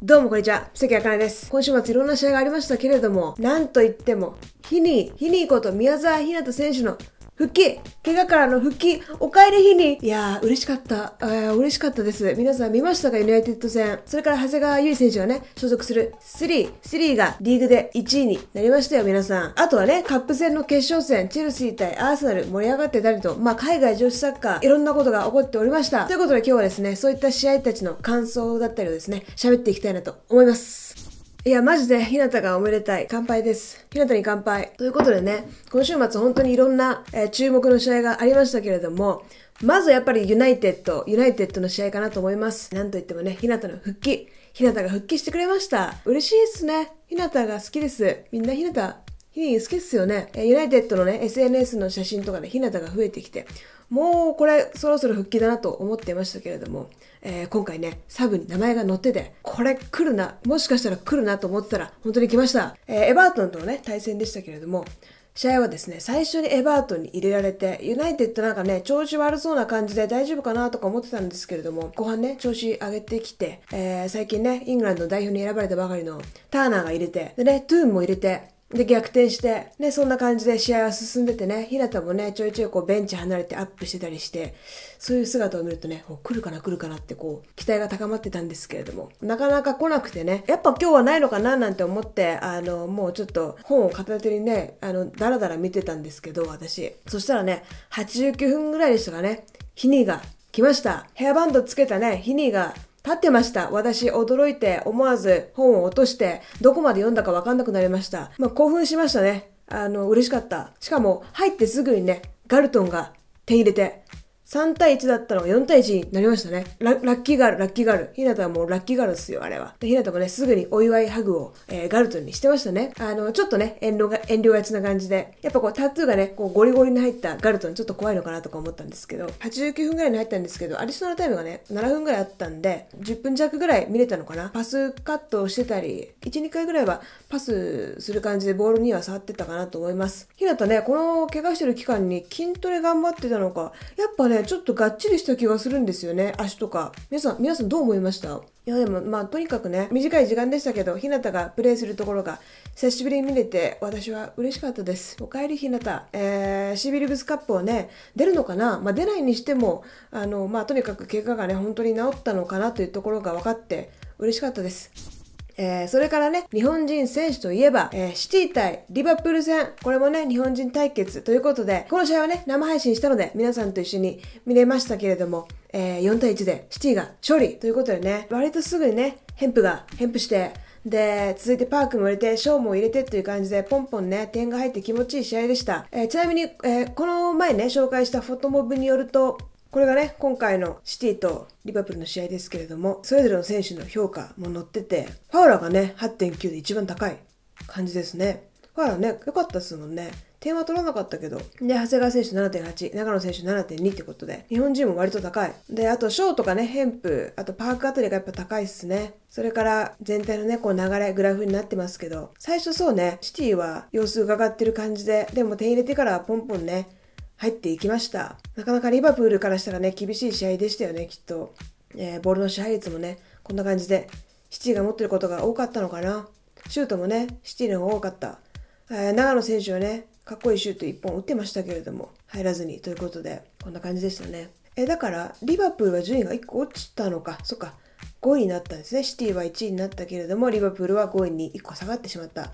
どうもこんにちは、関あかねです。今週末いろんな試合がありましたけれども、なんといっても、日に、日にこと宮沢ひなた選手の復帰怪我からの復帰お帰り日にいやー、嬉しかった。あ嬉しかったです。皆さん見ましたかユナイテッド戦。それから長谷川優衣選手がね、所属する3、3がリーグで1位になりましたよ、皆さん。あとはね、カップ戦の決勝戦、チェルシー対アーセナル盛り上がってたりと、まあ、海外女子サッカー、いろんなことが起こっておりました。ということで今日はですね、そういった試合たちの感想だったりをですね、喋っていきたいなと思います。いや、マジで、ひなたがおめでたい。乾杯です。ひなたに乾杯。ということでね、今週末本当にいろんな、えー、注目の試合がありましたけれども、まずやっぱりユナイテッド、ユナイテッドの試合かなと思います。なんといってもね、ひなたの復帰。ひなたが復帰してくれました。嬉しいですね。ひなたが好きです。みんなひなた、ヒデ好きっすよね。えユナイテッドのね、SNS の写真とかでひなたが増えてきて、もうこれそろそろ復帰だなと思っていましたけれども、えー、今回ね、サブに名前が載ってて、これ来るな、もしかしたら来るなと思ってたら、本当に来ました。えー、エバートンとのね、対戦でしたけれども、試合はですね、最初にエバートンに入れられて、ユナイテッドなんかね、調子悪そうな感じで大丈夫かなとか思ってたんですけれども、後半ね、調子上げてきて、えー、最近ね、イングランド代表に選ばれたばかりのターナーが入れて、でね、トゥーンも入れて、で、逆転して、ね、そんな感じで試合は進んでてね、ひなたもね、ちょいちょいこうベンチ離れてアップしてたりして、そういう姿を見るとね、来るかな来るかなってこう、期待が高まってたんですけれども、なかなか来なくてね、やっぱ今日はないのかななんて思って、あの、もうちょっと本を片手にね、あの、だらだら見てたんですけど、私。そしたらね、89分ぐらいでしたかね、ヒニが来ました。ヘアバンドつけたね、ヒニが立ってました。私、驚いて、思わず本を落として、どこまで読んだかわかんなくなりました。まあ、興奮しましたね。あの、嬉しかった。しかも、入ってすぐにね、ガルトンが手入れて、3対1だったのが4対1になりましたね。ラッキーガール、ラッキーガール。ひなたはもうラッキーガールですよ、あれは。で、ひなたもね、すぐにお祝いハグを、えー、ガルトにしてましたね。あの、ちょっとね、遠慮が、遠慮がちな感じで。やっぱこう、タトゥーがね、こう、ゴリゴリに入ったガルトにちょっと怖いのかなとか思ったんですけど、89分ぐらいに入ったんですけど、アディショナルタイムがね、7分ぐらいあったんで、10分弱ぐらい見れたのかな。パスカットをしてたり、1、2回ぐらいはパスする感じでボールには触ってたかなと思います。ひなたね、この怪我してる期間に筋トレ頑張ってたのか、やっぱね、ね、ちょっとがっちりした気がするんですよね。足とか。皆さん、皆さんどう思いましたいやでもまあとにかくね短い時間でしたけど日向がプレイするところが久しぶりに見れて私は嬉しかったですおかえり日向、えー、シビルブスカップをね出るのかな、まあ、出ないにしてもあのまあとにかく怪我がね本当に治ったのかなというところが分かって嬉しかったですえー、それからね、日本人選手といえば、えー、シティ対リバプール戦、これもね、日本人対決ということで、この試合はね、生配信したので、皆さんと一緒に見れましたけれども、えー、4対1でシティが勝利ということでね、割とすぐにね、ヘンプが、ヘンプして、で、続いてパークも入れて、ショーも入れてっていう感じで、ポンポンね、点が入って気持ちいい試合でした。えー、ちなみに、えー、この前ね、紹介したフォトモブによると、これがね、今回のシティとリバプールの試合ですけれども、それぞれの選手の評価も載ってて、ファウラーがね、8.9で一番高い感じですね。ファウラーね、良かったですもんね。点は取らなかったけど。で、長谷川選手7.8、長野選手7.2ってことで、日本人も割と高い。で、あと、ショーとかね、ヘンプ、あとパークあたりがやっぱ高いっすね。それから、全体のね、こう流れ、グラフになってますけど、最初そうね、シティは様子伺ってる感じで、でも点入れてからポンポンね、入っていきました。なかなかリバプールからしたらね、厳しい試合でしたよね、きっと。えー、ボールの支配率もね、こんな感じで、シティが持ってることが多かったのかな。シュートもね、シティの方が多かった。えー、長野選手はね、かっこいいシュート1本打ってましたけれども、入らずにということで、こんな感じでしたね。えー、だから、リバプールは順位が1個落ちたのか、そっか、5位になったんですね。シティは1位になったけれども、リバプールは5位に1個下がってしまった。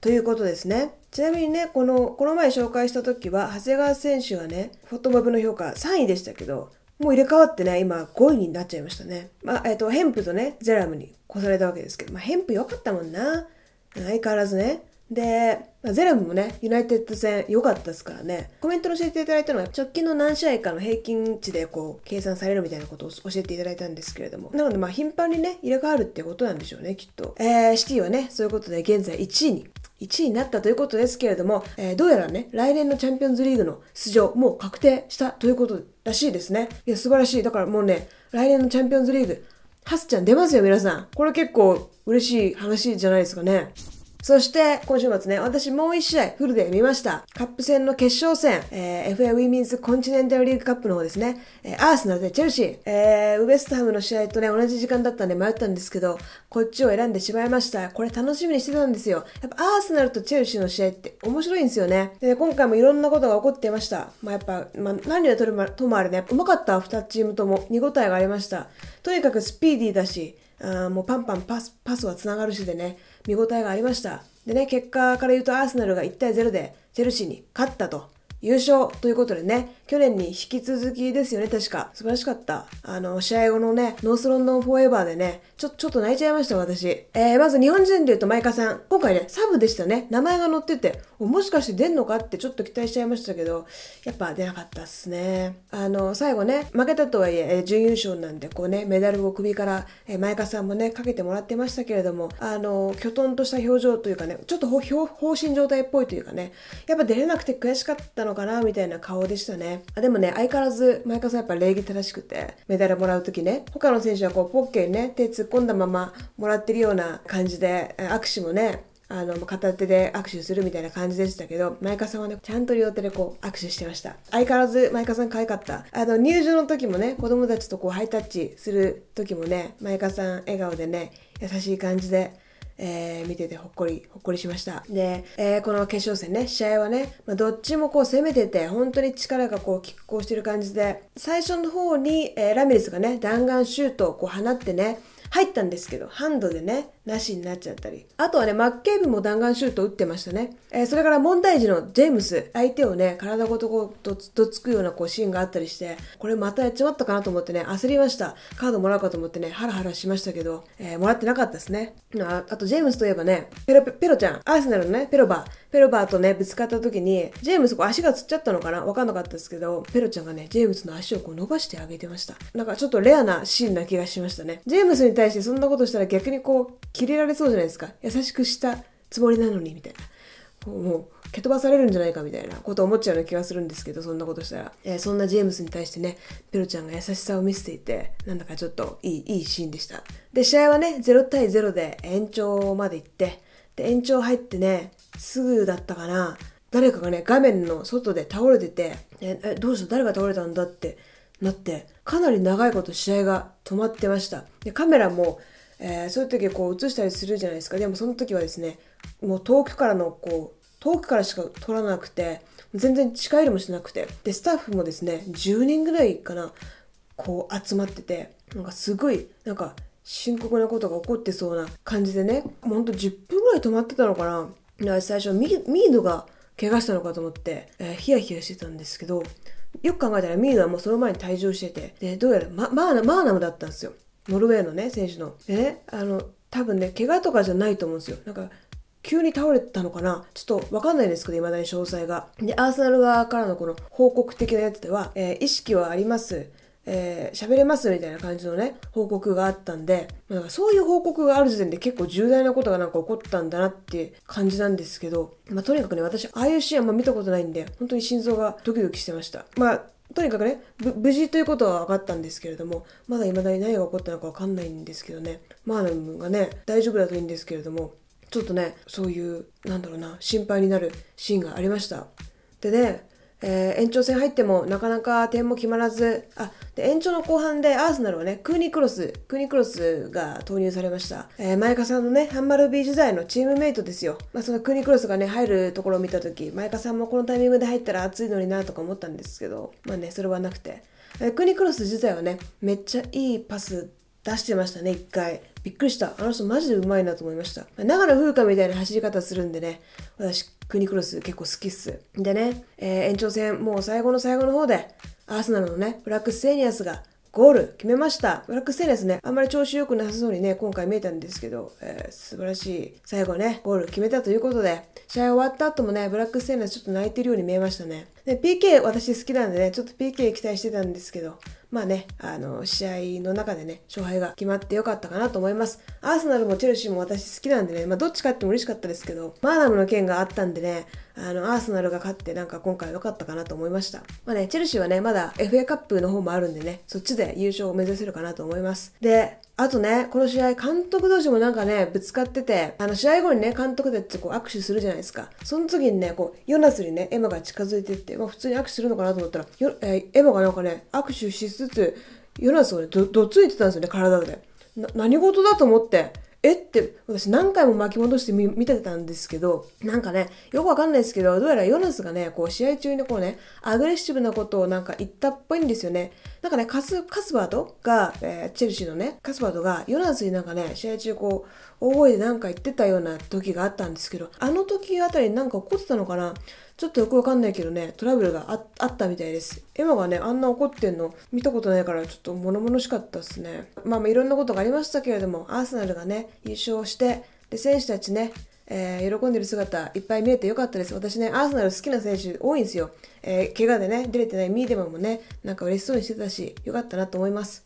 ということですね。ちなみにね、この、この前紹介した時は、長谷川選手はね、フォトマブの評価3位でしたけど、もう入れ替わってね、今5位になっちゃいましたね。まあ、えっ、ー、と、ヘンプとね、ゼラムに越されたわけですけど、まあ、ヘンプ良かったもんな。相変わらずね。で、まあ、ゼラムもね、ユナイテッド戦良かったですからね、コメントで教えていただいたのは、直近の何試合かの平均値でこう、計算されるみたいなことを教えていただいたんですけれども、なのでまあ頻繁にね、入れ替わるってことなんでしょうね、きっと。えー、シティはね、そういうことで現在1位に1位になったということですけれども、えー、どうやらね、来年のチャンピオンズリーグの出場、もう確定したということらしいですね。いや、素晴らしい。だからもうね、来年のチャンピオンズリーグ、ハスちゃん出ますよ、皆さん。これ結構嬉しい話じゃないですかね。そして、今週末ね、私もう一試合フルで見ました。カップ戦の決勝戦、えー、FA ウィミンズコンチネンタルリーグカップの方ですね、えー、アーセナルでチェルシー、えー、ウエストハムの試合とね、同じ時間だったんで迷ったんですけど、こっちを選んでしまいました。これ楽しみにしてたんですよ。やっぱアーセナルとチェルシーの試合って面白いんですよね。で、今回もいろんなことが起こっていました。まあ、やっぱ、まあ、何をとるま、ともあれね、うまかった2チームとも見応えがありました。とにかくスピーディーだし、あもうパンパンパス、パスは繋がるしでね、見応えがありました。でね、結果から言うとアーセナルが1対0でチェルシーに勝ったと優勝ということでね、去年に引き続きですよね、確か。素晴らしかった。あの、試合後のね、ノースロンドンフォーエバーでね、ちょ、ちょっと泣いちゃいました、私。えー、まず日本人で言うとマイカさん。今回ね、サブでしたね。名前が載ってて、もしかして出んのかってちょっと期待しちゃいましたけど、やっぱ出なかったっすね。あの、最後ね、負けたとはいえ、えー、準優勝なんで、こうね、メダルを首から、えー、マイカさんもね、かけてもらってましたけれども、あの、きょとんとした表情というかね、ちょっと放心状態っぽいというかね、やっぱ出れなくて悔しかったののかなみたいな顔でしたね。あでもね、相変わらず、前川さんやっぱ礼儀正しくて、メダルもらうときね、他の選手はこう、ポッケにね、手突っ込んだままもらってるような感じで、握手もね、あの、片手で握手するみたいな感じでしたけど、前川さんはね、ちゃんと両手でこう握手してました。相変わらずマイカさん可愛かった。あの、入場の時もね、子供たちとこうハイタッチする時もね、マイカさん笑顔でね、優しい感じで、えー、見ててほっこり、ほっこりしました。で、えー、この決勝戦ね、試合はね、まあ、どっちもこう攻めてて、本当に力がこう拮抗してる感じで、最初の方に、えー、ラミレスがね、弾丸シュートをこう放ってね、入ったんですけど、ハンドでね、なしになっちゃったり。あとはね、マッケイブも弾丸シュート打ってましたね。えー、それから問題児のジェームス、相手をね、体ごとこう、ととつくようなこうシーンがあったりして、これまたやっちまったかなと思ってね、焦りました。カードもらうかと思ってね、ハラハラしましたけど、えー、もらってなかったですね。ああと、ジェームスといえばね、ペロペ、ペロちゃん、アーセナルのね、ペロバー、ペロバーとね、ぶつかった時に、ジェームスこう足がつっちゃったのかなわかんなかったですけど、ペロちゃんがね、ジェームスの足をこう伸ばしてあげてました。なんかちょっとレアなシーンな気がしましたね。ジェームスに対してそんなことしたら逆にこう、キレられそうじゃないですか。優しくしたつもりなのに、みたいな。もう、蹴飛ばされるんじゃないかみたいなことを思っちゃうような気がするんですけど、そんなことしたら。えー、そんなジェームスに対してね、ペロちゃんが優しさを見せていて、なんだかちょっといい、いいシーンでした。で、試合はね、0対0で延長まで行って、で、延長入ってね、すぐだったかな、誰かがね、画面の外で倒れてて、え、えどうした誰が倒れたんだってなって、かなり長いこと試合が止まってました。で、カメラも、えー、そういう時はこう映したりするじゃないですかでもその時はですねもう遠くからのこう遠くからしか撮らなくて全然近寄りもしなくてでスタッフもですね10人ぐらいかなこう集まっててなんかすごいなんか深刻なことが起こってそうな感じでねほんと10分ぐらい止まってたのかな最初ミードが怪我したのかと思って、えー、ヒヤヒヤしてたんですけどよく考えたらミードはもうその前に退場しててでどうやらま、マーナマーナムだったんですよノルウェーのね、選手の。でね、あの、多分ね、怪我とかじゃないと思うんですよ。なんか、急に倒れたのかなちょっとわかんないですけど、未だに詳細が。で、アーセナル側からのこの報告的なやつでは、えー、意識はあります。えー、喋れますみたいな感じのね、報告があったんで、まんかそういう報告がある時点で結構重大なことがなんか起こったんだなって感じなんですけど、まあ、とにかくね、私、ああいうシーンあんま見たことないんで、本当に心臓がドキドキしてました。まあ、とにかくね、無事ということは分かったんですけれども、まだ未だに何が起こったのか分かんないんですけどね、あの部分がね、大丈夫だといいんですけれども、ちょっとね、そういう、なんだろうな、心配になるシーンがありました。でね、えー、延長戦入ってもなかなか点も決まらず、あ、で、延長の後半でアーセナルはね、クーニクロス、クーニクロスが投入されました。えー、川さんのね、ハンマルビー時代のチームメイトですよ。まあ、そのクーニクロスがね、入るところを見たとき、川さんもこのタイミングで入ったら熱いのになとか思ったんですけど、まあね、それはなくて。えー、クーニクロス自体はね、めっちゃいいパス出してましたね、一回。びっくりした。あの人マジでうまいなと思いました。長野風花みたいな走り方するんでね、私クニクロス結構好きっす。でね、えー、延長戦、もう最後の最後の方で、アーセナルのね、ブラックステーニアスがゴール決めました。ブラックステーニアスね、あんまり調子良くなさそうにね、今回見えたんですけど、えー、素晴らしい最後ね、ゴール決めたということで、試合終わった後もね、ブラックステーニアスちょっと泣いてるように見えましたね。で、PK 私好きなんでね、ちょっと PK 期待してたんですけど、まあね、あの、試合の中でね、勝敗が決まってよかったかなと思います。アーセナルもチェルシーも私好きなんでね、まあどっち勝っても嬉しかったですけど、マーダムの件があったんでね、あの、アーセナルが勝ってなんか今回良かったかなと思いました。まあね、チェルシーはね、まだ FA カップの方もあるんでね、そっちで優勝を目指せるかなと思います。で、あとね、この試合、監督同士もなんかね、ぶつかってて、あの、試合後にね、監督たちこう握手するじゃないですか。その時にね、こう、ヨナスにね、エマが近づいてって、まあ普通に握手するのかなと思ったら、よえー、エマがなんかね、握手しつつ、ヨナスをね、ど、どついてたんですよね、体で。な、何事だと思って。えって私何回も巻き戻して見てたんですけどなんかねよくわかんないですけどどうやらヨナスがねこう試合中にこうねアグレッシブなことをなんか言ったっぽいんですよねなんかね、カス、カスバードが、えー、チェルシーのね、カスバードが、ヨナズになんかね、試合中こう、大声でなんか言ってたような時があったんですけど、あの時あたりなんか怒ってたのかなちょっとよくわかんないけどね、トラブルがああったみたいです。エマがね、あんな怒ってんの見たことないから、ちょっと物々しかったっすね。まあまあいろんなことがありましたけれども、アーセナルがね、優勝して、で、選手たちね、えー、喜んでる姿いっぱい見れてよかったです。私ね、アーセナル好きな選手多いんですよ。えー、怪我でね、出れてないミーデマンもね、なんか嬉しそうにしてたし、よかったなと思います。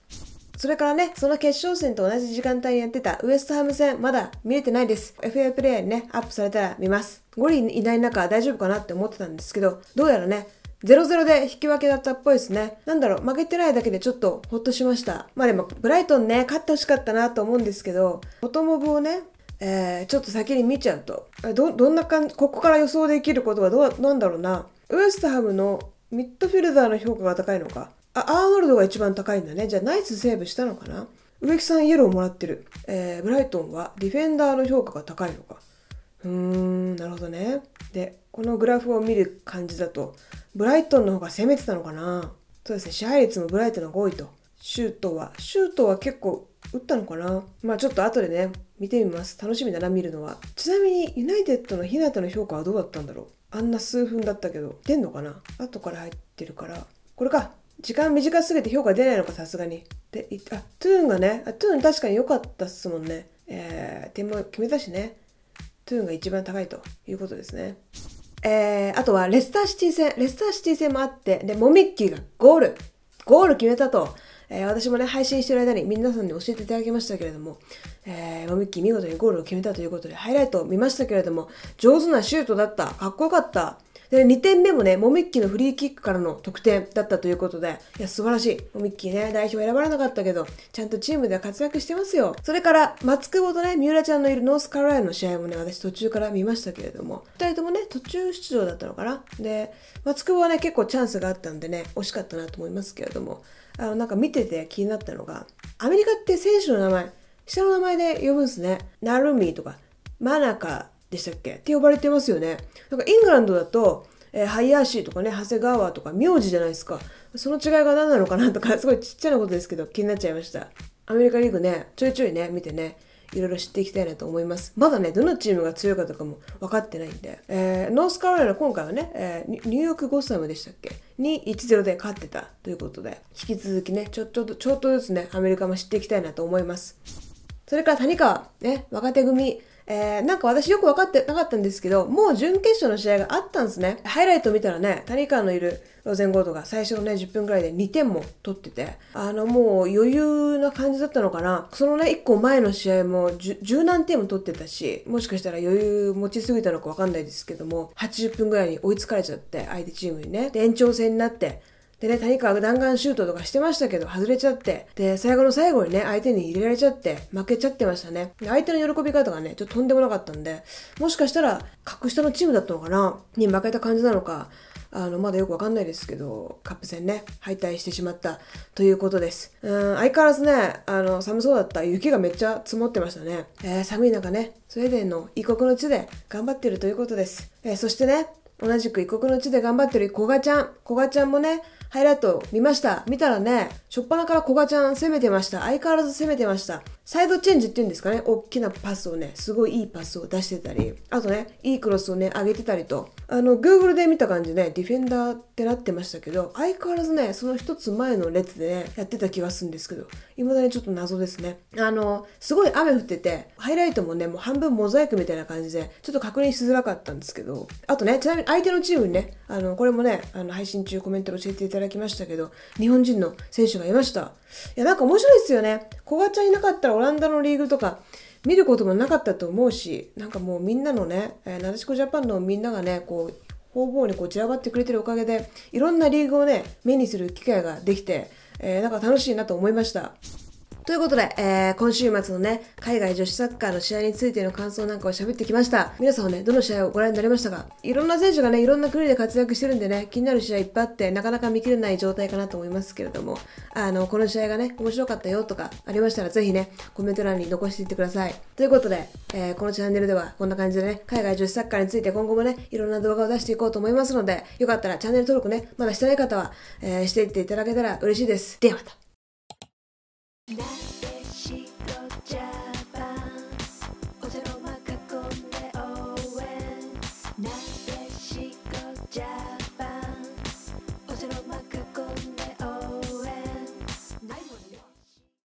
それからね、その決勝戦と同じ時間帯にやってたウエストハム戦、まだ見れてないです。FA プレイヤーにね、アップされたら見ます。ゴリいない中大丈夫かなって思ってたんですけど、どうやらね、0-0で引き分けだったっぽいですね。なんだろう、負けてないだけでちょっとほっとしました。まあでも、ブライトンね、勝ってほしかったなと思うんですけど、ボトムブをね、えー、ちょっと先に見ちゃうとどどんな感じここから予想できることはどうなんだろうなウエストハムのミッドフィルダーの評価が高いのかあアーノルドが一番高いんだねじゃあナイスセーブしたのかな植木さんイエローもらってる、えー、ブライトンはディフェンダーの評価が高いのかうーんなるほどねでこのグラフを見る感じだとブライトンの方が攻めてたのかなそうですね支配率もブライトンが多いとシュートはシュートは結構打ったのかなまあちょっと後でね、見てみます。楽しみだな、見るのは。ちなみに、ユナイテッドの日向の評価はどうだったんだろうあんな数分だったけど、出んのかな後から入ってるから。これか時間短すぎて評価出ないのか、さすがに。で、あ、トゥーンがね、あトゥーン確かに良かったっすもんね。えー、点も決めたしね。トゥーンが一番高いということですね。えー、あとはレスターシティ戦、レスターシティ戦もあって、で、モミッキーがゴール、ゴール決めたと。えー、私もね、配信してる間に皆さんに教えていただきましたけれども、えー、モミッキー見事にゴールを決めたということで、ハイライトを見ましたけれども、上手なシュートだった。かっこよかった。で、2点目もね、モミッキーのフリーキックからの得点だったということで、いや、素晴らしい。モミッキーね、代表選ばれなかったけど、ちゃんとチームでは活躍してますよ。それから、松久保とね、三浦ちゃんのいるノースカロライナの試合もね、私途中から見ましたけれども、2人ともね、途中出場だったのかな。で、松久保はね、結構チャンスがあったんでね、惜しかったなと思いますけれども、あのなんか見てて気になったのがアメリカって選手の名前下の名前で呼ぶんですねナルミとかマナカでしたっけって呼ばれてますよねなんかイングランドだとえー、シーとかね、長谷川とか名字じゃないですか。その違いが何なのかなとか、すごいちっちゃなことですけど気になっちゃいました。アメリカリーグね、ちょいちょいね、見てね、いろいろ知っていきたいなと思います。まだね、どのチームが強いかとかも分かってないんで。えー、ノースカロライナ今回はね、えー、ニューヨークゴッサムでしたっけに1-0で勝ってたということで、引き続きね、ちょ、ちょっと、ちょっとずつね、アメリカも知っていきたいなと思います。それから谷川、ね、若手組、えー、なんか私よく分かってなかったんですけど、もう準決勝の試合があったんですね。ハイライト見たらね、谷川のいるロゼンゴードが最初のね、10分ぐらいで2点も取ってて、あの、もう余裕な感じだったのかな。そのね、1個前の試合も十何点も取ってたし、もしかしたら余裕持ちすぎたのか分かんないですけども、80分ぐらいに追いつかれちゃって、相手チームにね。で、延長戦になって、でね、谷川弾丸シュートとかしてましたけど、外れちゃって、で、最後の最後にね、相手に入れられちゃって、負けちゃってましたね。で、相手の喜び方がね、ちょっととんでもなかったんで、もしかしたら、格下のチームだったのかなに負けた感じなのか、あの、まだよくわかんないですけど、カップ戦ね、敗退してしまったということです。うん、相変わらずね、あの、寒そうだった雪がめっちゃ積もってましたね。えー、寒い中ね、スウェーデンの異国の地で頑張ってるということです。えー、そしてね、同じく異国の地で頑張ってる古賀ちゃん。古賀ちゃんもね、ハイライト見ました。見たらね、しょっぱなから古賀ちゃん攻めてました。相変わらず攻めてました。サイドチェンジっていうんですかね、大きなパスをね、すごいいいパスを出してたり、あとね、いいクロスをね、上げてたりと、あの、Google で見た感じね、ディフェンダーってなってましたけど、相変わらずね、その一つ前の列でね、やってた気がするんですけど、未だにちょっと謎ですね。あの、すごい雨降ってて、ハイライトもね、もう半分モザイクみたいな感じで、ちょっと確認しづらかったんですけど、あとね、ちなみに相手のチームにね、あの、これもね、あの、配信中コメントで教えていただきましたけど、日本人の選手がいました。いや、なんか面白いですよね。小賀ちゃんいなかったらオランダのリーグとか見ることもなかったと思うし、なんかもうみんなのね、えー、なでしこジャパンのみんながね、こう、方々にこう散らばってくれてるおかげで、いろんなリーグをね、目にする機会ができて、えー、なんか楽しいなと思いました。ということで、えー、今週末のね、海外女子サッカーの試合についての感想なんかを喋ってきました。皆さんはね、どの試合をご覧になりましたかいろんな選手がね、いろんな国で活躍してるんでね、気になる試合いっぱいあって、なかなか見切れない状態かなと思いますけれども、あの、この試合がね、面白かったよとかありましたら、ぜひね、コメント欄に残していってください。ということで、えー、このチャンネルではこんな感じでね、海外女子サッカーについて今後もね、いろんな動画を出していこうと思いますので、よかったらチャンネル登録ね、まだしてない方は、えー、していっていただけたら嬉しいです。ではまた。